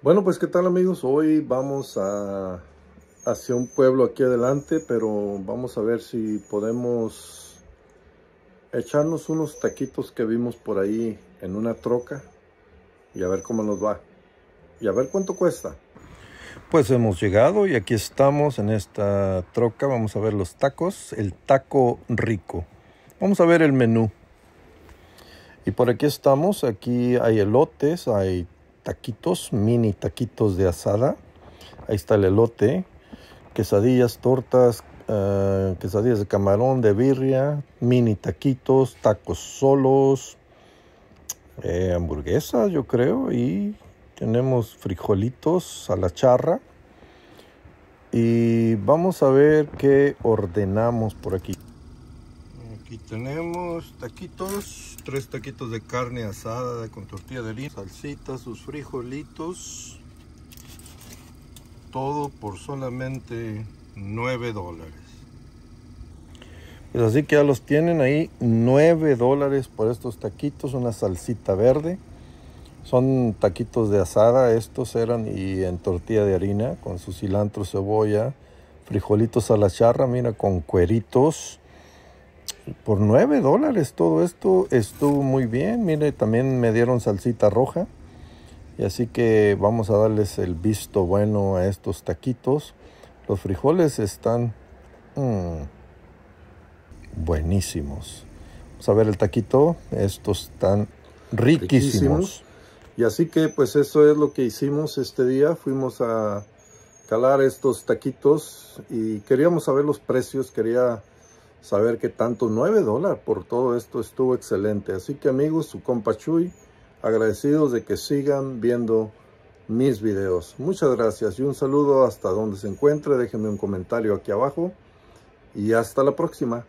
Bueno, pues qué tal amigos, hoy vamos a hacia un pueblo aquí adelante, pero vamos a ver si podemos echarnos unos taquitos que vimos por ahí en una troca y a ver cómo nos va y a ver cuánto cuesta. Pues hemos llegado y aquí estamos en esta troca, vamos a ver los tacos, el taco rico. Vamos a ver el menú. Y por aquí estamos, aquí hay elotes, hay taquitos, mini taquitos de asada. Ahí está el elote, quesadillas, tortas, eh, quesadillas de camarón, de birria, mini taquitos, tacos solos, eh, hamburguesas, yo creo, y tenemos frijolitos a la charra. Y vamos a ver qué ordenamos por aquí. Aquí tenemos taquitos, tres taquitos de carne asada con tortilla de harina, salsita, sus frijolitos. Todo por solamente 9 dólares. Pues así que ya los tienen ahí, 9 dólares por estos taquitos, una salsita verde. Son taquitos de asada, estos eran y en tortilla de harina con su cilantro, cebolla, frijolitos a la charra, mira, con cueritos por 9 dólares todo esto estuvo muy bien. Mire, también me dieron salsita roja. Y así que vamos a darles el visto bueno a estos taquitos. Los frijoles están mm, buenísimos. Vamos a ver el taquito. Estos están riquísimos. Y así que pues eso es lo que hicimos este día. Fuimos a calar estos taquitos y queríamos saber los precios. Quería saber que tanto 9 dólares por todo esto estuvo excelente. Así que amigos, su compa Chuy, agradecidos de que sigan viendo mis videos. Muchas gracias y un saludo hasta donde se encuentre. Déjenme un comentario aquí abajo y hasta la próxima.